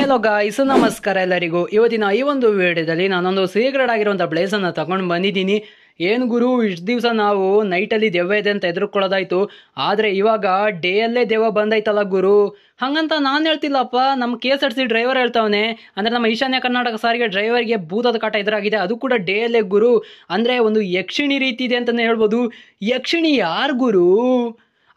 hello guys ನಮಸ್ಕಾರ ಎಲ್ಲರಿಗೂ ಇವತ್ತಿನ ಈ ಒಂದು ವಿಡಿಯೋದಲ್ಲಿ ನಾನೊಂದು ಸೀಕ್ರೆಟ್ ಆಗಿರುವಂಥ ಅನ್ನ ತಗೊಂಡು ಬಂದಿದ್ದೀನಿ ಏನು ಗುರು ಇಷ್ಟು ದಿವಸ ನಾವು ನೈಟಲ್ಲಿ ದೆವ್ವ ಇದೆ ಅಂತ ಎದುರುಕೊಳ್ಳೋದಾಯ್ತು ಆದರೆ ಇವಾಗ ಡೇ ಅಲ್ಲೇ ದೆವ್ವ ಬಂದೈತಲ್ಲ ಗುರು ಹಂಗಂತ ನಾನು ಹೇಳ್ತಿಲ್ಲಪ್ಪ ನಮ್ಮ K S R C driver ಹೇಳ್ತಾವನೆ ಅಂದರೆ ನಮ್ಮ ಈಶಾನ್ಯ ಕರ್ನಾಟಕ ಸಾರಿಗೆ ಡ್ರೈವರ್ಗೆ ಭೂತದ ಕಾಟ ಎದುರಾಗಿದೆ ಅದು ಕೂಡ ಡೇ ಅಲ್ಲೇ ಗುರು ಅಂದರೆ ಒಂದು ಯಕ್ಷಿಣಿ ರೀತಿ ಇದೆ ಅಂತಲೇ ಹೇಳ್ಬೋದು ಯಕ್ಷಿಣಿ ಯಾರು ಗುರು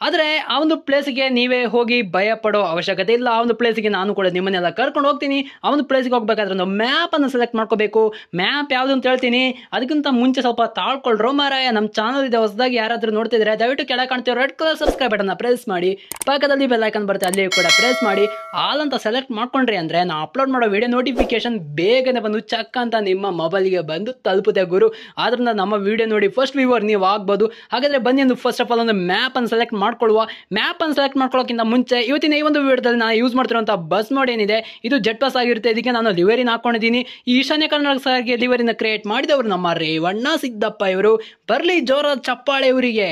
ಆದರೆ ಆ ಒಂದು ಪ್ಲೇಸ್ಗೆ ನೀವೇ ಹೋಗಿ ಭಯ ಪಡೋ ಅವಶ್ಯಕತೆ ಇಲ್ಲ ಆ ಒಂದು ಪ್ಲೇಸಿಗೆ ನಾನು ಕೂಡ ನಿಮ್ಮನ್ನೆಲ್ಲ ಕರ್ಕೊಂಡು ಹೋಗ್ತೀನಿ ಆ ಒಂದು ಪ್ಲೇಸಿಗೆ ಹೋಗ್ಬೇಕಾದ್ರೆ ಮ್ಯಾಪ್ ಮ್ಯಾಪನ್ನು ಸೆಲೆಕ್ಟ್ ಮಾಡ್ಕೋಬೇಕು ಮ್ಯಾಪ್ ಯಾವುದು ಅಂತ ಹೇಳ್ತೀನಿ ಅದಕ್ಕಿಂತ ಮುಂಚೆ ಸ್ವಲ್ಪ ತಾಳ್ಕೊಳ್ರೋ ಮಾರಾಯ ನಮ್ಮ ಚಾನಲ್ ಇದೆ ಹೊಸದಾಗಿ ಯಾರಾದರೂ ನೋಡ್ತಿದ್ರೆ ದಯವಿಟ್ಟು ಕೆಳಗೆ ಕಾಣ್ತೀವಿ ರೆಡ್ ಕಲರ್ ಸಬ್ಸ್ಕ್ರೈಬ್ ಬಟನ್ನ ಪ್ರೆಸ್ ಮಾಡಿ ಪಕ್ಕದಲ್ಲಿ ಬೆಲ್ಲೈಕನ್ ಬರುತ್ತೆ ಅಲ್ಲಿ ಕೂಡ ಪ್ರೆಸ್ ಮಾಡಿ ಆಲ್ ಅಂತ ಸೆಲೆಕ್ಟ್ ಮಾಡ್ಕೊಂಡ್ರಿ ಅಂದರೆ ನಾನು ಅಪ್ಲೋಡ್ ಮಾಡೋ ವಿಡಿಯೋ ನೋಟಿಫಿಕೇಶನ್ ಬೇಗನೆ ಬಂದು ಚಕ್ ಅಂತ ನಿಮ್ಮ ಮೊಬೈಲ್ಗೆ ಬಂದು ತಲುಪುತ್ತೆ ಗುರು ಆದ್ರಿಂದ ನಮ್ಮ ವಿಡಿಯೋ ನೋಡಿ ಫಸ್ಟ್ ವ್ಯೂವರ್ ನೀವು ಆಗ್ಬೋದು ಹಾಗಾದರೆ ಬನ್ನಿ ಒಂದು ಫಸ್ಟ್ ಆಫ್ ಆಲ್ ಒಂದು ಮ್ಯಾಪನ್ನು ಸೆಲೆಕ್ಟ್ ಮಾಡಿ ಮಾಡ್ಕೊಳ್ಳುವ ಅನ್ನು ಸೆಲೆಕ್ಟ್ ಮಾಡ್ಕೊಳ್ಳೋಕ್ಕಿಂತ ಮುಂಚೆ ಇವತ್ತಿನ ಈ ಒಂದು ವಿಡಿಯೋದಲ್ಲಿ ನಾನು ಯೂಸ್ ಮಾಡ್ತಿರುವಂತಹ ಬಸ್ ಮೋಡ್ ಏನಿದೆ ಇದು ಜೆಟ್ ಬಸ್ ಆಗಿರುತ್ತೆ ಇದಕ್ಕೆ ನಾನು ಲಿವರಿನ ಹಾಕೊಂಡಿದ್ದೀನಿ ಈಶಾನ್ಯ ಕನ್ನಡ ಸಾರಿಗೆ ಲಿವರಿನ ಕ್ರಿಯೇಟ್ ಮಾಡಿದವರು ನಮ್ಮ ರೇವಣ್ಣ ಸಿದ್ದಪ್ಪ ಇವರು ಬರ್ಲಿ ಜೋರ ಚಪ್ಪಾಳೆ ಇವರಿಗೆ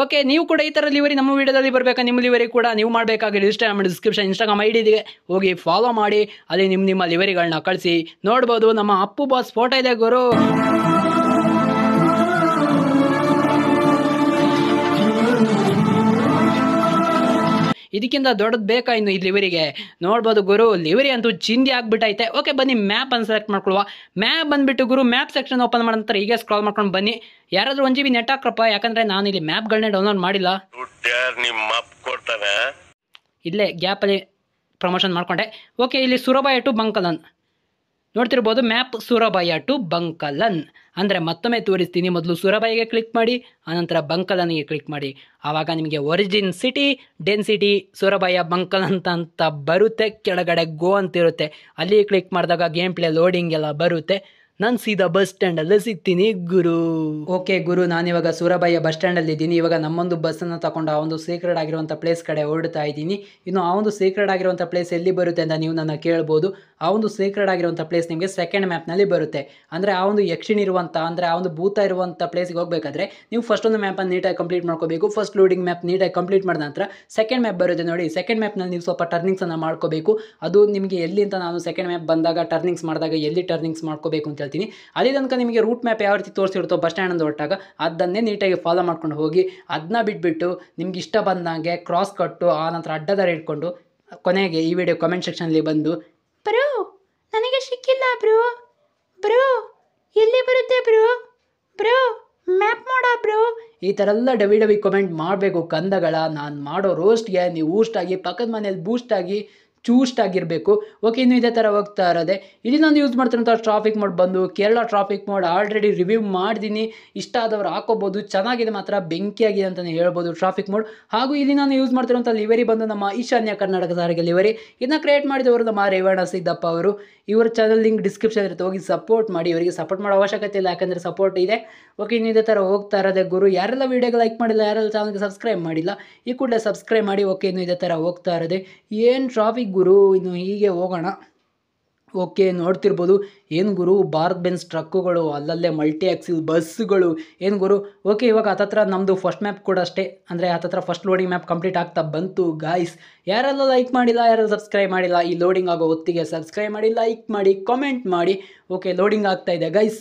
ಓಕೆ ನೀವು ಕೂಡ ಈ ಥರ ಲಿವರಿ ನಮ್ಮ ವೀಡಿಯೋದಲ್ಲಿ ಬರಬೇಕಾ ನಿಮ್ಮ ಲಿವರಿ ಕೂಡ ನೀವು ಮಾಡಬೇಕಾಗಿಲ್ಲ ಇನ್ಸ್ಟಾಗ್ರಾಮ್ ಡಿಸ್ಕ್ರಿಪ್ಷನ್ ಇನ್ಸ್ಟಾಗ್ರಾಮ್ ಐ ಡಿಗೆ ಹೋಗಿ ಫಾಲೋ ಮಾಡಿ ಅಲ್ಲಿ ನಿಮ್ಮ ನಿಮ್ಮ ಲಿವರಿಗಳನ್ನ ಕಳಿಸಿ ನೋಡ್ಬೋದು ನಮ್ಮ ಅಪ್ಪು ಬಾಸ್ ಫೋಟೋ ಇದೆ ಗುರು ಇದಕ್ಕಿಂತ ದೊಡ್ಡದು ಬೇಕಾ ಇನ್ನು ಲಿವರಿಗೆ ನೋಡ್ಬೋದು ಗುರು ಲಿವರಿ ಅಂತೂ ಚಿಂದಿ ಆಗ್ಬಿಟ್ಟೈತೆ ಓಕೆ ಬನ್ನಿ ಮ್ಯಾಪ್ ಅನ್ನು ಸೆಲೆಕ್ಟ್ ಮಾಡ್ಕೊಳ್ವಾ ಮ್ಯಾಪ್ ಬಂದ್ಬಿಟ್ಟು ಗುರು ಮ್ಯಾಪ್ ಸೆಕ್ಷನ್ ಓಪನ್ ನಂತರ ಈಗ ಸ್ಕ್ರಾಲ್ ಮಾಡ್ಕೊಂಡು ಬನ್ನಿ ಯಾರಾದರೂ ಒಂದು ಜಿ ಬಿ ನೆಟ್ ಹಾಕ್ರಪ್ಪ ಯಾಕಂದ್ರೆ ನಾನು ಇಲ್ಲಿ ಮ್ಯಾಪ್ಗಳನ್ನೇ ಡೌನ್ಲೋಡ್ ಮಾಡಿಲ್ಲ ಇಲ್ಲೇ ಗ್ಯಾಪಲ್ಲಿ ಪ್ರಮೋಷನ್ ಮಾಡ್ಕೊಂಡೆ ಓಕೆ ಇಲ್ಲಿ ಸುರಭ ಟು ಬಂಕಲನ್ ನೋಡ್ತಿರ್ಬೋದು ಮ್ಯಾಪ್ ಸೂರಬಾಯ ಟು ಬಂಕಲನ್ ಅಂದರೆ ಮತ್ತೊಮ್ಮೆ ತೋರಿಸ್ತೀನಿ ಮೊದಲು ಸೂರಬಾಯಿಗೆ ಕ್ಲಿಕ್ ಮಾಡಿ ಆನಂತರ ಬಂಕಲನ್ಗೆ ಕ್ಲಿಕ್ ಮಾಡಿ ಆವಾಗ ನಿಮಗೆ origin city density Surabaya Bangkalan ಅಂತ ಬರುತ್ತೆ ಕೆಳಗಡೆ ಗೋ ಅಂತಿರುತ್ತೆ ಅಲ್ಲಿ ಕ್ಲಿಕ್ ಮಾಡಿದಾಗ ಗೇಮ್ ಪ್ಲೇ ಲೋಡಿಂಗ್ ಎಲ್ಲ ಬರುತ್ತೆ ನಾನು ಸೀದಾ ಬಸ್ ಸ್ಟ್ಯಾಂಡಲ್ಲೇ ಸಿಗ್ತೀನಿ ಗುರು ಓಕೆ ಗುರು ನಾನಿವಾಗ ಸೂರಬಾಯಿಯ ಬಸ್ ಸ್ಟ್ಯಾಂಡಲ್ಲಿ ಇದ್ದೀನಿ ಇವಾಗ ನಮ್ಮೊಂದು ಬಸ್ಸನ್ನು ತಗೊಂಡು ಆ ಒಂದು ಸೀಕ್ರೆಡ್ ಆಗಿರುವಂಥ ಪ್ಲೇಸ್ ಕಡೆ ಹೊರಡ್ತಾ ಇದ್ದೀನಿ ಇನ್ನು ಆ ಒಂದು ಸೀಕ್ರೆಡ್ ಆಗಿರುವಂಥ ಪ್ಲೇಸ್ ಎಲ್ಲಿ ಬರುತ್ತೆ ಅಂತ ನೀವು ನನ್ನ ಕೇಳ್ಬೋದು ಆ ಒಂದು ಸೀಕ್ರೆಡ್ ಆಗಿರುವಂಥ ಪ್ಲೇಸ್ ನಿಮಗೆ ಸೆಕೆಂಡ್ ಮ್ಯಾಪ್ನಲ್ಲಿ ಬರುತ್ತೆ ಅಂದರೆ ಆ ಒಂದು ಯಕ್ಷಿಣ ಇರುವಂಥ ಅಂದರೆ ಆ ಒಂದು ಭೂತ ಇರುವಂಥ ಪ್ಲೇಸ್ಗೆ ಹೋಗಬೇಕಾದ್ರೆ ನೀವು ಫಸ್ಟ್ ಒಂದು ಮ್ಯಾಪನ್ನು ನೀಟಾಗಿ ಕಂಪ್ಲೀಟ್ ಮಾಡ್ಕೋಬೇಕು ಫಸ್ಟ್ ಲೋಡಿಂಗ್ ಮ್ಯಾಪ್ ನೀಟಾಗಿ ಕಂಪ್ಲೀಟ್ ಮಾಡಿದ ನಂತರ ಸೆಕೆಂಡ್ ಮ್ಯಾಪ್ ಬರುತ್ತೆ ನೋಡಿ ಸೆಕೆಂಡ್ ಮ್ಯಾಪ್ನಲ್ಲಿ ನೀವು ಸ್ವಲ್ಪ ಟರ್ನಿಂಗ್ಸನ್ನು ಮಾಡ್ಕೋಬೇಕು ಅದು ನಿಮಗೆ ಎಲ್ಲಿ ಅಂತ ನಾನು ಸೆಕೆಂಡ್ ಮ್ಯಾಪ್ ಬಂದಾಗ ಟರ್ನಿಂಗ್ಸ್ ಮಾಡಿದಾಗ ಎಲ್ಲಿ ಟರ್ನಿಂಗ್ಸ್ ಮಾಡ್ಕೋಬೇಕು ಅಂತ ಹೇಳ್ತೀನಿ ಅಲ್ಲಿ ತನಕ ನಿಮಗೆ ರೂಟ್ ಮ್ಯಾಪ್ ಯಾವ ರೀತಿ ತೋರಿಸಿರುತ್ತೋ ಬಸ್ ಸ್ಟ್ಯಾಂಡ್ ಹೊರಟಾಗ ಅದನ್ನೇ ನೀಟಾಗಿ ಫಾಲೋ ಮಾಡ್ಕೊಂಡು ಹೋಗಿ ಅದನ್ನ ಬಿಟ್ಬಿಟ್ಟು ನಿಮ್ಗೆ ಇಷ್ಟ ಬಂದಂಗೆ ಕ್ರಾಸ್ ಕಟ್ಟು ಆ ನಂತರ ಅಡ್ಡದಾರ ಇಟ್ಕೊಂಡು ಕೊನೆಗೆ ಈ ವಿಡಿಯೋ ಕಮೆಂಟ್ ಸೆಕ್ಷನಲ್ಲಿ ಬಂದು ಬ್ರೋ ನನಗೆ ಸಿಕ್ಕಿಲ್ಲ ಬ್ರೋ ಬ್ರೋ ಎಲ್ಲಿ ಬರುತ್ತೆ ಬ್ರೋ ಬ್ರೋ ಮ್ಯಾಪ್ ಮಾಡ ಬ್ರೋ ಈ ಥರ ಎಲ್ಲ ಡವಿ ಡವಿ ಕಮೆಂಟ್ ಮಾಡಬೇಕು ಕಂದಗಳ ನಾನು ಮಾಡೋ ರೋಸ್ಟ್ಗೆ ನೀವು ಊಸ್ಟ್ ಆಗಿ ಪಕ್ಕದ ಮನೇಲಿ ಬೂಸ್ಟ್ ಆಗಿ ಚೂಸ್ಟ್ ಆಗಿರಬೇಕು ಓಕೆ ಇನ್ನು ಇದೇ ಥರ ಹೋಗ್ತಾ ಇರೋದೆ ಇಲ್ಲಿ ನಾನು ಯೂಸ್ ಮಾಡ್ತಿರೋಂಥ ಟ್ರಾಫಿಕ್ ಮೋಡ್ ಬಂದು Kerala traffic mod already review ಮಾಡಿದ್ದೀನಿ ಇಷ್ಟ ಆದವ್ರು ಹಾಕೋಬೋದು ಚೆನ್ನಾಗಿದೆ ಮಾತ್ರ ಬೆಂಕಿಯಾಗಿದೆ ಅಂತಲೇ ಹೇಳ್ಬೋದು ಟ್ರಾಫಿಕ್ ಮೋಡ್ ಹಾಗೂ ಇಲ್ಲಿ ನಾನು ಯೂಸ್ ಮಾಡ್ತಿರೋಂಥ ಲಿವರಿ ಬಂದು ನಮ್ಮ ಈಶಾನ್ಯ ಕರ್ನಾಟಕ ಸಾರಿಗೆ ಲಿವರಿ ಇದನ್ನ ಕ್ರಿಯೇಟ್ ಮಾಡಿದವರು ನಮ್ಮ ರೇವಣ ಸಿದ್ದಪ್ಪ ಅವರು ಇವರ ಚಾನಲ್ ಲಿಂಕ್ ಡಿಸ್ಕ್ರಿಪ್ಷನ್ ಇರುತ್ತೆ ಹೋಗಿ ಸಪೋರ್ಟ್ ಮಾಡಿ ಇವರಿಗೆ ಸಪೋರ್ಟ್ ಮಾಡೋ ಅವಶ್ಯಕತೆ ಇಲ್ಲ ಯಾಕಂದರೆ ಸಪೋರ್ಟ್ ಇದೆ ಓಕೆ ಇನ್ನು ಇದೇ ಥರ ಹೋಗ್ತಾ ಇರೋದೆ ಗುರು ಯಾರೆಲ್ಲ ವೀಡಿಯೋಗೆ ಲೈಕ್ ಮಾಡಿಲ್ಲ ಯಾರೆಲ್ಲ ಚಾನಲ್ಗೆ ಸಬ್ಸ್ಕ್ರೈಬ್ ಮಾಡಿಲ್ಲ ಈ ಕೂಡಲೇ ಸಬ್ಸ್ಕ್ರೈಬ್ ಮಾಡಿ ಓಕೆ ಇನ್ನು ಇದೇ ಥರ ಹೋಗ್ತಾ ಇರೋದೇ ಏನು ಟ್ರಾಫಿಕ್ ಗುರು ಇನ್ನು ಹೀಗೆ ಹೋಗೋಣ ಓಕೆ ನೋಡ್ತಿರ್ಬೋದು ಏನು ಗುರು ಭಾರತ್ ಬೆನ್ಸ್ ಟ್ರಕ್ಕುಗಳು ಅಲ್ಲಲ್ಲೇ ಮಲ್ಟಿ ಆ್ಯಕ್ಸಿಲ್ ಬಸ್ಸುಗಳು ಏನು ಗುರು ಓಕೆ ಇವಾಗ ಥರ ನಮ್ಮದು ಫಸ್ಟ್ ಮ್ಯಾಪ್ ಕೂಡ ಅಷ್ಟೇ ಅಂದರೆ ಥರ ಫಸ್ಟ್ ಲೋಡಿಂಗ್ ಮ್ಯಾಪ್ ಕಂಪ್ಲೀಟ್ ಆಗ್ತಾ ಬಂತು ಗಾಯ್ಸ್ ಯಾರೆಲ್ಲ ಲೈಕ್ ಮಾಡಿಲ್ಲ ಯಾರು ಸಬ್ಸ್ಕ್ರೈಬ್ ಮಾಡಿಲ್ಲ ಈ ಲೋಡಿಂಗ್ ಆಗೋ ಹೊತ್ತಿಗೆ ಸಬ್ಸ್ಕ್ರೈಬ್ ಮಾಡಿ ಲೈಕ್ ಮಾಡಿ ಕಾಮೆಂಟ್ ಮಾಡಿ ಓಕೆ ಲೋಡಿಂಗ್ ಆಗ್ತಾ ಇದೆ ಗೈಸ್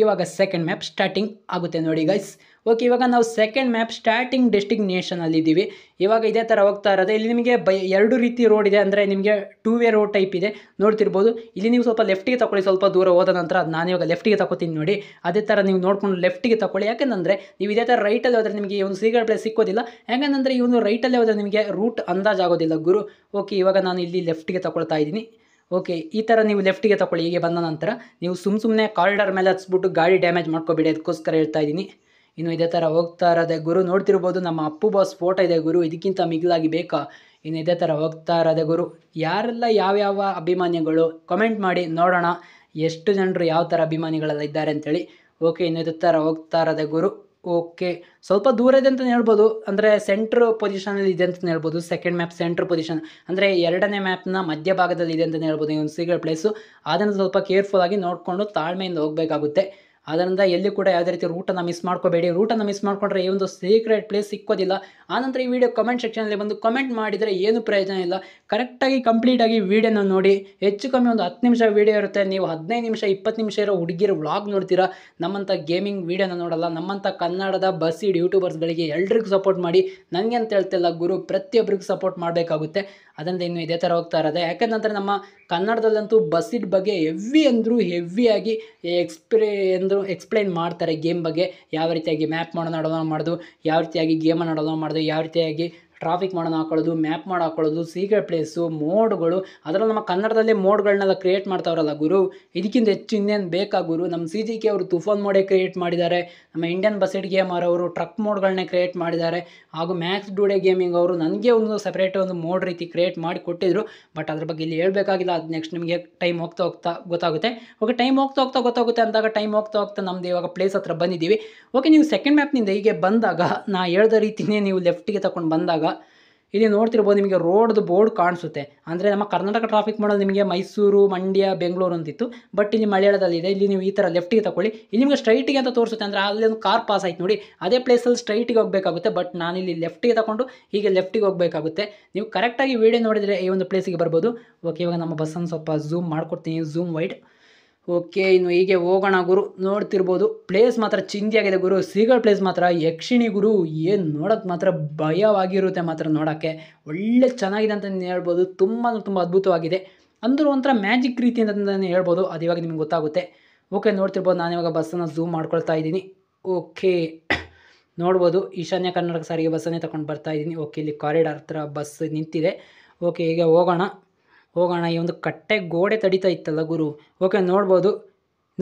ಇವಾಗ ಸೆಕೆಂಡ್ ಮ್ಯಾಪ್ ಸ್ಟಾರ್ಟಿಂಗ್ ಆಗುತ್ತೆ ನೋಡಿ ಗೈಸ್ ಓಕೆ ಇವಾಗ ನಾವು ಸೆಕೆಂಡ್ ಮ್ಯಾಪ್ ಸ್ಟಾರ್ಟಿಂಗ್ ಡೆಸ್ಟಿನೇಷನಲ್ಲಿ ಇದ್ದೀವಿ ಇವಾಗ ಇದೇ ಥರ ಹೋಗ್ತಾ ಇರೋದು ಇಲ್ಲಿ ನಿಮಗೆ ಬೈ ಎರಡು ರೀತಿ ರೋಡ್ ಇದೆ ಅಂದರೆ ನಿಮಗೆ ಟೂ ವೇ ರೋಡ್ ಟೈಪ್ ಇದೆ ನೋಡ್ತಿರ್ಬೋದು ಇಲ್ಲಿ ನೀವು ಸ್ವಲ್ಪ ಲೆಫ್ಟಿಗೆ ತಗೊಳ್ಳಿ ಸ್ವಲ್ಪ ದೂರ ಹೋದ ನಂತರ ನಾನು ಇವಾಗ ಲೆಫ್ಟಿಗೆ ತಗೋತೀನಿ ನೋಡಿ ಅದೇ ಥರ ನೀವು ನೋಡ್ಕೊಂಡು ಲೆಫ್ಟಿಗೆ ತಗೊಳ್ಳಿ ಯಾಕೆಂದರೆ ನೀವು ಇದೇ ಥರ ರೈಟಲ್ಲಿ ಹೋದರೆ ನಿಮಗೆ ಒಂದು ಸಿಗರ್ ಪ್ಲೇಸ್ ಸಿಕ್ಕೋದಿಲ್ಲ ಯಾಕೆಂದರೆ ಇವನು ರೈಟಲ್ಲೇ ಹೋದರೆ ನಿಮಗೆ ರೂಟ್ ಅಂದಾಜಾಗೋದಿಲ್ಲ ಗುರು ಓಕೆ ಇವಾಗ ನಾನು ಇಲ್ಲಿ ಲೆಫ್ಟಿಗೆ ತಗೊಳ್ತಾ ಇದ್ದೀನಿ ಓಕೆ ಈ ಥರ ನೀವು ಲೆಫ್ಟಿಗೆ ತಗೊಳ್ಳಿ ಹೀಗೆ ಬಂದ ನಂತರ ನೀವು ಸುಮ್ಮ ಸುಮ್ಮನೆ ಕಾರಿಡಾರ್ ಮೇಲೆ ಹಚ್ಬಿಟ್ಟು ಗಾಡಿ ಡ್ಯಾಮೇಜ್ ಮಾಡ್ಕೊಬೇಡಿ ಅದಕ್ಕೋಸ್ಕರ ಹೇಳ್ತಾ ಇದ್ದೀನಿ ಇನ್ನು ಇದೇ ಥರ ಹೋಗ್ತಾ ಇರೋದೇ ಗುರು ನೋಡ್ತಿರ್ಬೋದು ನಮ್ಮ ಅಪ್ಪು ಬಾಸ್ ಫೋಟೋ ಇದೆ ಗುರು ಇದಕ್ಕಿಂತ ಮಿಗಿಲಾಗಿ ಬೇಕಾ ಇನ್ನು ಇದೇ ಥರ ಹೋಗ್ತಾ ಇರೋದೇ ಗುರು ಯಾರೆಲ್ಲ ಯಾವ್ಯಾವ ಅಭಿಮಾನಿಗಳು ಕಮೆಂಟ್ ಮಾಡಿ ನೋಡೋಣ ಎಷ್ಟು ಜನರು ಯಾವ ಥರ ಅಭಿಮಾನಿಗಳೆಲ್ಲ ಇದ್ದಾರೆ ಅಂತೇಳಿ ಓಕೆ ಇನ್ನು ಇದೇ ಥರ ಹೋಗ್ತಾ ಇರೋದೆ ಗುರು ಓಕೆ ಸ್ವಲ್ಪ ದೂರ ಇದೆ ಅಂತಲೇ ಹೇಳ್ಬೋದು ಅಂದರೆ ಸೆಂಟ್ರ್ ಪೊಸಿಷನಲ್ಲಿ ಇದೆ ಅಂತಲೇ ಹೇಳ್ಬೋದು ಸೆಕೆಂಡ್ ಮ್ಯಾಪ್ ಸೆಂಟ್ರ್ ಪೊಸಿಷನ್ ಅಂದರೆ ಎರಡನೇ ಮ್ಯಾಪ್ನ ಮಧ್ಯಭಾಗದಲ್ಲಿ ಇದೆ ಅಂತಲೇ ಹೇಳ್ಬೋದು ಇವನು ಒಂದು ಸಿಗಲ್ ಪ್ಲೇಸು ಅದನ್ನು ಸ್ವಲ್ಪ ಕೇರ್ಫುಲ್ಲಾಗಿ ನೋಡಿಕೊಂಡು ತಾಳ್ಮೆಯಿಂದ ಹೋಗಬೇಕಾಗುತ್ತೆ ಆದ್ದರಿಂದ ಎಲ್ಲಿ ಕೂಡ ಯಾವುದೇ ರೀತಿ ರೂಟನ್ನು ಮಿಸ್ ಮಾಡ್ಕೋಬೇಡಿ ರೂಟನ್ನು ಮಿಸ್ ಮಾಡಿಕೊಂಡ್ರೆ ಈ ಒಂದು ಸೀಕ್ರೆಟ್ ಪ್ಲೇಸ್ ಸಿಕ್ಕೋದಿಲ್ಲ ಆನಂತರ ಈ ವಿಡಿಯೋ ಕಮೆಂಟ್ ಸೆಕ್ಷನಲ್ಲಿ ಬಂದು ಕಮೆಂಟ್ ಮಾಡಿದರೆ ಏನು ಪ್ರಯೋಜನ ಇಲ್ಲ ಕರೆಕ್ಟಾಗಿ ಕಂಪ್ಲೀಟಾಗಿ ವೀಡಿಯೋನ ನೋಡಿ ಹೆಚ್ಚು ಕಮ್ಮಿ ಒಂದು ಹತ್ತು ನಿಮಿಷ ವೀಡಿಯೋ ಇರುತ್ತೆ ನೀವು ಹದಿನೈದು ನಿಮಿಷ ಇಪ್ಪತ್ತು ನಿಮಿಷ ಇರೋ ಹುಡುಗಿರ ವ್ಲಾಗ್ ನೋಡ್ತೀರಾ ನಮ್ಮಂಥ ಗೇಮಿಂಗ್ ವೀಡಿಯೋನ ನೋಡಲ್ಲ ನಮ್ಮಂಥ ಕನ್ನಡದ ಬಸ್ಸಿಡ್ ಯೂಟ್ಯೂಬರ್ಸ್ಗಳಿಗೆ ಎಲ್ರಿಗೂ ಸಪೋರ್ಟ್ ಮಾಡಿ ನನಗೆ ಅಂತ ಹೇಳ್ತಿಲ್ಲ ಗುರು ಪ್ರತಿಯೊಬ್ಬರಿಗೂ ಸಪೋರ್ಟ್ ಮಾಡಬೇಕಾಗುತ್ತೆ ಅದರಿಂದ ಇನ್ನು ಇದೇ ಥರ ಹೋಗ್ತಾ ಇರೋದೆ ಯಾಕಂದ್ರೆ ನಮ್ಮ ಕನ್ನಡದಲ್ಲಂತೂ ಬಸ್ಸಿಡ್ ಬಗ್ಗೆ ಹೆವಿ ಅಂದರೂ ಹೆವಿಯಾಗಿ ಎಕ್ಸ್ಪ್ಲೇ ಅಂದರು ಎಕ್ಸ್ಪ್ಲೈನ್ ಮಾಡ್ತಾರೆ ಗೇಮ್ ಬಗ್ಗೆ ಯಾವ ರೀತಿಯಾಗಿ ಮ್ಯಾಪ್ ಮಾಡೋಣ ಮಾಡೋದು ಯಾವ ರೀತಿಯಾಗಿ ಗೇಮನ್ನು ಆಡೋದು ಮಾಡೋದು ಯಾವ ರೀತಿಯಾಗಿ ಟ್ರಾಫಿಕ್ ಮಾಡೋಣ ಹಾಕೊಳ್ಳೋದು ಮ್ಯಾಪ್ ಮಾಡಿ ಹಾಕೊಳ್ಳೋದು ಸೀಕ್ರೆಟ್ ಪ್ಲೇಸು ಮೋಡ್ಗಳು ಅದರಲ್ಲಿ ನಮ್ಮ ಕನ್ನಡದಲ್ಲೇ ಮೋಡ್ಗಳನ್ನೆಲ್ಲ ಕ್ರಿಯೇಟ್ ಮಾಡ್ತಾವ್ರಲ್ಲ ಗುರು ಇದಕ್ಕಿಂತ ಹೆಚ್ಚು ಇನ್ನೇನು ಬೇಕಾ ಗುರು ನಮ್ಮ ಸಿ ಜಿ ಕೆ ಅವರು ತುಫಾನ್ ಮೋಡೇ ಕ್ರಿಯೇಟ್ ಮಾಡಿದ್ದಾರೆ ನಮ್ಮ ಇಂಡಿಯನ್ ಬಸೆಡ್ ಗೇಮ್ ಅವರು ಟ್ರಕ್ ಮೋಡ್ಗಳನ್ನೇ ಕ್ರಿಯೇಟ್ ಮಾಡಿದ್ದಾರೆ ಹಾಗೂ ಮ್ಯಾಕ್ಸ್ ಡೂಡೆ ಗೇಮಿಂಗ್ ಅವರು ನನಗೆ ಒಂದು ಸಪ್ರೇಟ್ ಒಂದು ಮೋಡ್ ರೀತಿ ಕ್ರಿಯೇಟ್ ಮಾಡಿ ಕೊಟ್ಟಿದ್ರು ಬಟ್ ಅದ್ರ ಬಗ್ಗೆ ಇಲ್ಲಿ ಹೇಳಬೇಕಾಗಿಲ್ಲ ಅದು ನೆಕ್ಸ್ಟ್ ನಿಮಗೆ ಟೈಮ್ ಹೋಗ್ತಾ ಹೋಗ್ತಾ ಗೊತ್ತಾಗುತ್ತೆ ಓಕೆ ಟೈಮ್ ಹೋಗ್ತಾ ಹೋಗ್ತಾ ಗೊತ್ತಾಗುತ್ತೆ ಅಂದಾಗ ಟೈಮ್ ಹೋಗ್ತಾ ಹೋಗ್ತಾ ನಮ್ದು ಇವಾಗ ಪ್ಲೇಸ್ ಹತ್ರ ಬಂದಿದ್ದೀವಿ ಓಕೆ ನೀವು ಸೆಕೆಂಡ್ ಮ್ಯಾಪ್ನಿಂದ ಹೀಗೆ ಬಂದಾಗ ನಾ ಹೇಳ್ದ ರೀತಿಯೇ ನೀವು ಲೆಫ್ಟಿಗೆ ತಗೊಂಡು ಬಂದಾಗ ಇಲ್ಲಿ ನೋಡ್ತಿರ್ಬೋದು ನಿಮಗೆ ರೋಡ್ದು ಬೋರ್ಡ್ ಕಾಣಿಸುತ್ತೆ ಅಂದರೆ ನಮ್ಮ ಕರ್ನಾಟಕ ಟ್ರಾಫಿಕ್ ಮಾಡೋದು ನಿಮಗೆ ಮೈಸೂರು ಮಂಡ್ಯ ಬೆಂಗಳೂರು ಅಂತಿತ್ತು ಬಟ್ ಇಲ್ಲಿ ಮಲಯಾಳದಲ್ಲಿದೆ ಇಲ್ಲಿ ನೀವು ಈ ಥರ ಲೆಫ್ಟಿಗೆ ತಗೊಳ್ಳಿ ಇಲ್ಲಿ ನಿಮಗೆ ಸ್ಟ್ರೈಟಿಗೆ ಅಂತ ತೋರಿಸುತ್ತೆ ಅಂದರೆ ಅಲ್ಲಿ ಒಂದು ಕಾರ್ ಪಾಸ್ ಆಯ್ತು ನೋಡಿ ಅದೇ ಪ್ಲೇಸಲ್ಲಿ ಸ್ಟ್ರೈಟಿಗೆ ಹೋಗಬೇಕಾಗುತ್ತೆ ಬಟ್ ನಾನು ಇಲ್ಲಿ ಲೆಫ್ಟಿಗೆ ತಗೊಂಡು ಹೀಗೆ ಲೆಫ್ಟಿಗೆ ಹೋಗಬೇಕಾಗುತ್ತೆ ನೀವು ಕರೆಕ್ಟಾಗಿ ವೀಡಿಯೋ ನೋಡಿದರೆ ಈ ಒಂದು ಪ್ಲೇಸಿಗೆ ಬರ್ಬೋದು ಓಕೆ ಇವಾಗ ನಮ್ಮ ಬಸ್ಸನ್ನು ಸ್ವಲ್ಪ ಝೂಮ್ ಮಾಡ್ಕೊಡ್ತೀನಿ ಝೂಮ್ ವೈಡ್ ಓಕೆ ಇನ್ನು ಹೀಗೆ ಹೋಗೋಣ ಗುರು ನೋಡ್ತಿರ್ಬೋದು ಪ್ಲೇಸ್ ಮಾತ್ರ ಚಿಂದಿಯಾಗಿದೆ ಗುರು ಸಿಗಲ್ ಪ್ಲೇಸ್ ಮಾತ್ರ ಯಕ್ಷಿಣಿ ಗುರು ಏನು ನೋಡೋಕ್ಕೆ ಮಾತ್ರ ಭಯವಾಗಿರುತ್ತೆ ಮಾತ್ರ ನೋಡೋಕ್ಕೆ ಒಳ್ಳೆ ಚೆನ್ನಾಗಿದೆ ಅಂತ ಹೇಳ್ಬೋದು ತುಂಬ ತುಂಬ ಅದ್ಭುತವಾಗಿದೆ ಅಂದರೂ ಒಂಥರ ಮ್ಯಾಜಿಕ್ ರೀತಿ ಅಂತಲೇ ಹೇಳ್ಬೋದು ಅದು ಇವಾಗ ನಿಮ್ಗೆ ಗೊತ್ತಾಗುತ್ತೆ ಓಕೆ ನೋಡ್ತಿರ್ಬೋದು ನಾನು ಬಸ್ಸನ್ನು ಝೂಮ್ ಮಾಡ್ಕೊಳ್ತಾ ಇದ್ದೀನಿ ಓಕೆ ನೋಡ್ಬೋದು ಈಶಾನ್ಯ ಕರ್ನಾಟಕ ಸಾರಿಗೆ ಬಸ್ಸನ್ನೇ ತಗೊಂಡು ಬರ್ತಾ ಇದ್ದೀನಿ ಓಕೆ ಇಲ್ಲಿ ಕಾರಿಡಾರ್ ಹತ್ರ ಬಸ್ ನಿಂತಿದೆ ಓಕೆ ಈಗ ಹೋಗೋಣ ಹೋಗೋಣ ಈ ಒಂದು ಕಟ್ಟೆ ಗೋಡೆ ತಡಿತಾ ಇತ್ತಲ್ಲ ಗುರು ಓಕೆ ನೋಡ್ಬೋದು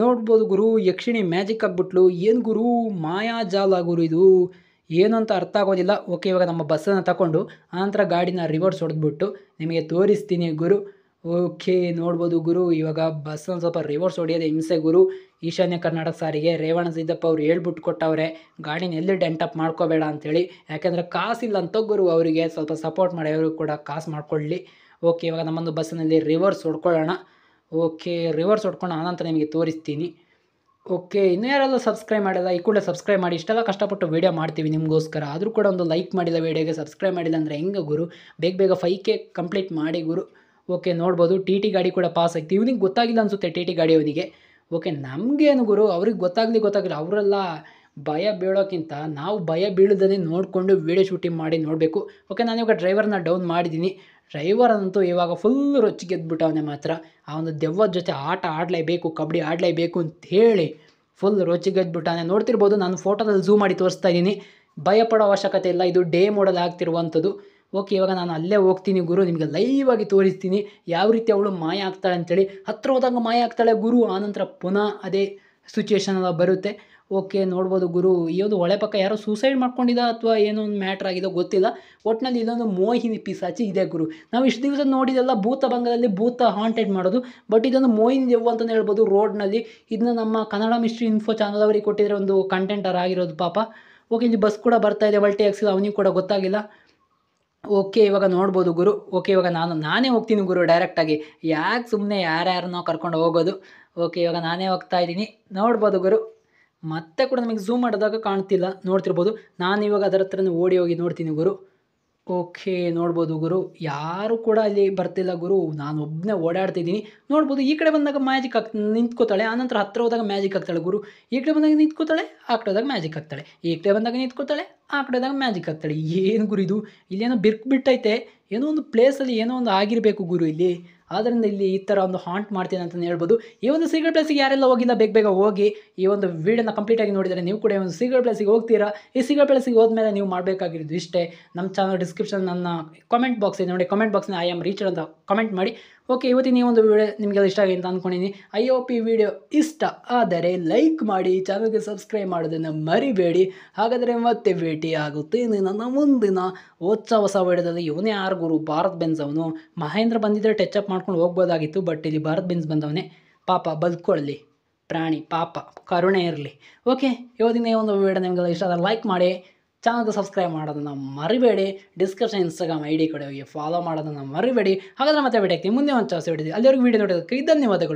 ನೋಡ್ಬೋದು ಗುರು ಯಕ್ಷಿಣಿ ಮ್ಯಾಜಿಕ್ ಆಗ್ಬಿಟ್ಲು ಏನು ಗುರು ಮಾಯಾಜಾಲ ಗುರು ಇದು ಏನು ಅಂತ ಅರ್ಥ ಆಗೋದಿಲ್ಲ ಓಕೆ ಇವಾಗ ನಮ್ಮ ಬಸ್ಸನ್ನು ತಗೊಂಡು ಆನಂತರ ಗಾಡಿನ ರಿವರ್ಸ್ ಹೊಡೆದ್ಬಿಟ್ಟು ನಿಮಗೆ ತೋರಿಸ್ತೀನಿ ಗುರು ಓಕೆ ನೋಡ್ಬೋದು ಗುರು ಇವಾಗ ಬಸ್ಸನ್ನು ಸ್ವಲ್ಪ ರಿವರ್ಸ್ ಹೊಡೆಯೋದು ಹಿಂಸೆ ಗುರು ಈಶಾನ್ಯ ಕರ್ನಾಟಕ ಸಾರಿಗೆ ರೇವಣ ಸಿದ್ದಪ್ಪ ಅವ್ರು ಹೇಳ್ಬಿಟ್ಟು ಕೊಟ್ಟವ್ರೆ ಗಾಡಿನ ಎಲ್ಲಿ ಡೆಂಟಪ್ ಮಾಡ್ಕೋಬೇಡ ಅಂಥೇಳಿ ಯಾಕೆಂದರೆ ಕಾಸಿಲ್ಲ ಅಂತ ಗುರು ಅವರಿಗೆ ಸ್ವಲ್ಪ ಸಪೋರ್ಟ್ ಮಾಡಿ ಅವರು ಕೂಡ ಕಾಸು ಮಾಡ್ಕೊಳ್ಳಿ ಓಕೆ ಇವಾಗ ನಮ್ಮೊಂದು ಬಸ್ಸಿನಲ್ಲಿ ರಿವರ್ಸ್ ಹೊಡ್ಕೊಳ್ಳೋಣ ಓಕೆ ರಿವರ್ಸ್ ಹೊಡ್ಕೊಂಡು ಆನಂತರ ನಿಮಗೆ ತೋರಿಸ್ತೀನಿ ಓಕೆ ಇನ್ನೂ ಯಾರಾದರೂ ಸಬ್ಸ್ಕ್ರೈಬ್ ಮಾಡಿಲ್ಲ ಈ ಕೂಡ ಸಬ್ಸ್ಕ್ರೈಬ್ ಮಾಡಿ ಇಷ್ಟೆಲ್ಲ ಕಷ್ಟಪಟ್ಟು ವೀಡಿಯೋ ಮಾಡ್ತೀವಿ ನಿಮಗೋಸ್ಕರ ಆದರೂ ಕೂಡ ಒಂದು ಲೈಕ್ ಮಾಡಿಲ್ಲ ವೀಡಿಯೋಗೆ ಸಬ್ಸ್ಕ್ರೈಬ್ ಮಾಡಿಲ್ಲ ಅಂದರೆ ಹೆಂಗೆ ಗುರು ಬೇಗ ಬೇಗ ಫೈ ಕೆ ಕಂಪ್ಲೀಟ್ ಮಾಡಿ ಗುರು ಓಕೆ ನೋಡ್ಬೋದು ಟಿ ಟಿ ಗಾಡಿ ಕೂಡ ಪಾಸ್ ಆಗ್ತೀವಿ ಇವನಿಗೆ ಗೊತ್ತಾಗಿಲ್ಲ ಅನಿಸುತ್ತೆ ಟಿ ಟಿ ಗಾಡಿ ಅವನಿಗೆ ಓಕೆ ನಮಗೇನು ಗುರು ಅವ್ರಿಗೆ ಗೊತ್ತಾಗಲಿ ಗೊತ್ತಾಗಲಿ ಅವರೆಲ್ಲ ಭಯ ಬೀಳೋಕ್ಕಿಂತ ನಾವು ಭಯ ಬೀಳೋದನ್ನೇ ನೋಡಿಕೊಂಡು ವೀಡಿಯೋ ಶೂಟಿಂಗ್ ಮಾಡಿ ನೋಡಬೇಕು ಓಕೆ ನಾನು ಇವಾಗ ಡ್ರೈವರ್ನ ಡೌನ್ ಮಾಡಿದ್ದೀನಿ ಡ್ರೈವರ್ ಅಂತೂ ಇವಾಗ ಫುಲ್ ರೊಚ್ಚಿಗೆದ್ಬಿಟ್ಟವನೇ ಮಾತ್ರ ಆ ಒಂದು ದೆವ್ವದ ಜೊತೆ ಆಟ ಆಡಲೇಬೇಕು ಕಬಡ್ಡಿ ಆಡಲೇಬೇಕು ಅಂತ ಹೇಳಿ ಫುಲ್ ರೊಚ್ಚಿಗೆದ್ಬಿಟ್ಟಾನೆ ನೋಡ್ತಿರ್ಬೋದು ನಾನು ಫೋಟೋದಲ್ಲಿ ಝೂಮ್ ಮಾಡಿ ತೋರಿಸ್ತಾ ಇದ್ದೀನಿ ಭಯಪಡೋ ಅವಶ್ಯಕತೆ ಇಲ್ಲ ಇದು ಡೇ ಮೋಡಲ್ ಆಗ್ತಿರುವಂಥದ್ದು ಓಕೆ ಇವಾಗ ನಾನು ಅಲ್ಲೇ ಹೋಗ್ತೀನಿ ಗುರು ನಿಮಗೆ ಲೈವ್ ಆಗಿ ತೋರಿಸ್ತೀನಿ ಯಾವ ರೀತಿ ಅವಳು ಮಾಯ ಆಗ್ತಾಳೆ ಅಂತೇಳಿ ಹತ್ತಿರ ಹೋದಾಗ ಮಾಯ ಆಗ್ತಾಳೆ ಗುರು ಆನಂತರ ಪುನಃ ಅದೇ ಸಿಚುವೇಶನ್ ಎಲ್ಲ ಬರುತ್ತೆ ಓಕೆ ನೋಡ್ಬೋದು ಗುರು ಒಂದು ಹೊಳೆ ಪಕ್ಕ ಯಾರೋ ಸೂಸೈಡ್ ಮಾಡ್ಕೊಂಡಿದ್ದ ಅಥವಾ ಏನೋ ಒಂದು ಮ್ಯಾಟ್ರ್ ಆಗಿದೋ ಗೊತ್ತಿಲ್ಲ ಒಟ್ಟಿನಲ್ಲಿ ಇದೊಂದು ಮೋಹಿನಿ ಪಿಸಾಚಿ ಇದೆ ಗುರು ನಾವು ಇಷ್ಟು ದಿವಸ ನೋಡಿದೆಲ್ಲ ಭೂತ ಬಂಗಲಲ್ಲಿ ಭೂತ ಹಾಂಟೆಡ್ ಮಾಡೋದು ಬಟ್ ಇದೊಂದು ಮೋಹಿನಿ ದೆವ್ವ ಅಂತಲೇ ಹೇಳ್ಬೋದು ರೋಡ್ನಲ್ಲಿ ಇದನ್ನ ನಮ್ಮ ಕನ್ನಡ ಮಿಸ್ಟ್ರಿ ಇನ್ಫೋ ಚಾನಲ್ ಅವರಿಗೆ ಕೊಟ್ಟಿದ್ರೆ ಒಂದು ಕಂಟೆಂಟರ್ ಆಗಿರೋದು ಪಾಪ ಓಕೆ ಇಲ್ಲಿ ಬಸ್ ಕೂಡ ಬರ್ತಾ ಇದೆ ಮಲ್ಟಿ ಅವನಿಗೆ ಕೂಡ ಗೊತ್ತಾಗಿಲ್ಲ ಓಕೆ ಇವಾಗ ನೋಡ್ಬೋದು ಗುರು ಓಕೆ ಇವಾಗ ನಾನು ನಾನೇ ಹೋಗ್ತೀನಿ ಗುರು ಡೈರೆಕ್ಟಾಗಿ ಯಾಕೆ ಸುಮ್ಮನೆ ಯಾರ್ಯಾರನ್ನೋ ಕರ್ಕೊಂಡು ಹೋಗೋದು ಓಕೆ ಇವಾಗ ನಾನೇ ಹೋಗ್ತಾ ಇದ್ದೀನಿ ನೋಡ್ಬೋದು ಗುರು ಮತ್ತೆ ಕೂಡ ನಮಗೆ ಝೂಮ್ ಮಾಡಿದಾಗ ಕಾಣ್ತಿಲ್ಲ ನೋಡ್ತಿರ್ಬೋದು ನಾನು ಇವಾಗ ಅದರ ಹತ್ರನೇ ಓಡಿ ಹೋಗಿ ನೋಡ್ತೀನಿ ಗುರು ಓಕೆ ನೋಡ್ಬೋದು ಗುರು ಯಾರು ಕೂಡ ಅಲ್ಲಿ ಬರ್ತಿಲ್ಲ ಗುರು ನಾನು ಒಬ್ಬನೇ ಓಡಾಡ್ತಿದ್ದೀನಿ ನೋಡ್ಬೋದು ಈ ಕಡೆ ಬಂದಾಗ ಮ್ಯಾಜಿಕ್ ಹಾಕ್ ನಿಂತ್ಕೋತಾಳೆ ಆನಂತರ ಹತ್ತಿರ ಹೋದಾಗ ಮ್ಯಾಜಿಕ್ ಆಗ್ತಾಳೆ ಗುರು ಈ ಕಡೆ ಬಂದಾಗ ನಿಂತ್ಕೋತಾಳೆ ಆ ಕಡೆ ಹೋದಾಗ ಮ್ಯಾಜಿಕ್ ಆಗ್ತಾಳೆ ಈ ಕಡೆ ಬಂದಾಗ ನಿಂತ್ಕೋತಾಳೆ ಆ ಕಡೆದಾಗ ಮ್ಯಾಜಿಕ್ ಆಗ್ತಾಳೆ ಏನು ಗುರು ಇದು ಇಲ್ಲೇನೋ ಬಿರ್ಕ್ ಬಿಟ್ಟೈತೆ ಏನೋ ಒಂದು ಪ್ಲೇಸಲ್ಲಿ ಏನೋ ಒಂದು ಆಗಿರಬೇಕು ಗುರು ಇಲ್ಲಿ ಆದ್ದರಿಂದ ಇಲ್ಲಿ ಈ ಥರ ಒಂದು ಹಾಂಟ್ ಮಾಡ್ತೀನಿ ಅಂತಲೇ ಹೇಳ್ಬೋದು ಈ ಒಂದು ಸೀಕ್ರೆಟ್ ಪ್ಲೇಸಿಗೆ ಯಾರೆಲ್ಲ ಹೋಗಿಲ್ಲ ಬೇಗ ಬೇಗ ಹೋಗಿ ಈ ಒಂದು ವೀಡನ್ನು ಕಂಪ್ಲೀಟಾಗಿ ನೋಡಿದರೆ ನೀವು ಕೂಡ ಈ ಒಂದು ಸೀಗ್ರೆಟ್ ಪ್ಲೇಸಿಗೆ ಹೋಗ್ತೀರಾ ಈ ಸೀಕ್ರೆಟ್ ಪ್ಲೇಸಿಗೆ ಹೋದ್ಮೇಲೆ ನೀವು ಮಾಡಬೇಕಾಗಿರೋದು ಇಷ್ಟೇ ನಮ್ಮ ಚಾನಲ್ ಡಿಸ್ಕ್ರಿಪ್ಷನ್ ನನ್ನ ಕಾಮೆಂಟ್ ಬಾಕ್ಸ್ ಇದೆ ನೋಡಿ ಕಾಮೆಂಟ್ ಬಾಕ್ಸ್ನ ಐ ಆಮ್ ರೀಚರ್ ಅಂತ ಕಮೆಂಟ್ ಮಾಡಿ ಓಕೆ ಇವತ್ತಿನ ಈ ಒಂದು ವಿಡಿಯೋ ನಿಮಗೆಲ್ಲ ಇಷ್ಟ ಆಗಿ ಅಂತ ಅಂದ್ಕೊಂಡಿನಿ ಐ ಓ ಪಿ ವಿಡಿಯೋ ಇಷ್ಟ ಆದರೆ ಲೈಕ್ ಮಾಡಿ ಚಾನಲ್ಗೆ ಸಬ್ಸ್ಕ್ರೈಬ್ ಮಾಡೋದನ್ನು ಮರಿಬೇಡಿ ಹಾಗಾದರೆ ಮತ್ತೆ ಭೇಟಿ ಆಗುತ್ತೇನೆ ನನ್ನ ಮುಂದಿನ ಹೊಸ ಹೊಸ ವಿಡಿಯೋದಲ್ಲಿ ಇವನೇ ಯಾರು ಗುರು ಭಾರತ್ ಬೆನ್ಸ್ ಅವನು ಮಹೇಂದ್ರ ಬಂದಿದ್ದರೆ ಟಚ್ ಅಪ್ ಮಾಡ್ಕೊಂಡು ಹೋಗ್ಬೋದಾಗಿತ್ತು ಬಟ್ ಇಲ್ಲಿ ಭಾರತ್ ಬೆನ್ಸ್ ಬಂದವನೇ ಪಾಪ ಬದುಕೊಳ್ಳಿ ಪ್ರಾಣಿ ಪಾಪ ಕರುಣೆ ಇರಲಿ ಓಕೆ ಇವತ್ತಿನ ಒಂದು ವಿಡಿಯೋ ನಿಮಗೆಲ್ಲ ಇಷ್ಟ ಆದರೆ ಲೈಕ್ ಮಾಡಿ ಚಾನಲ್ ಸಬ್ಸ್ಕ್ರೈಬ್ ಮಾಡೋದನ್ನು ಮರಿಬೇಡಿ ಡಿಸ್ಕ್ರಿಪ್ಷನ್ ಇನ್ಸ್ಟಾಗ್ರಾಮ್ ಐ ಡಿ ಕಡೆ ಹೋಗಿ ಫಾಲೋ ಮಾಡೋದನ್ನು ಮರಿಬೇಡಿ ಹಾಗಾದ್ರೆ ಮತ್ತೆ ಭೇಟಿ ಮುಂದೆ ಒಂದು ಚಾಸ್ ಹಿಡಿದಿ ಅಲ್ಲಿವರೆಗೂ ವೀಡಿಯೋ ನೋಡೋದಕ್ಕೆ ಧನ್ಯವಾದಗಳು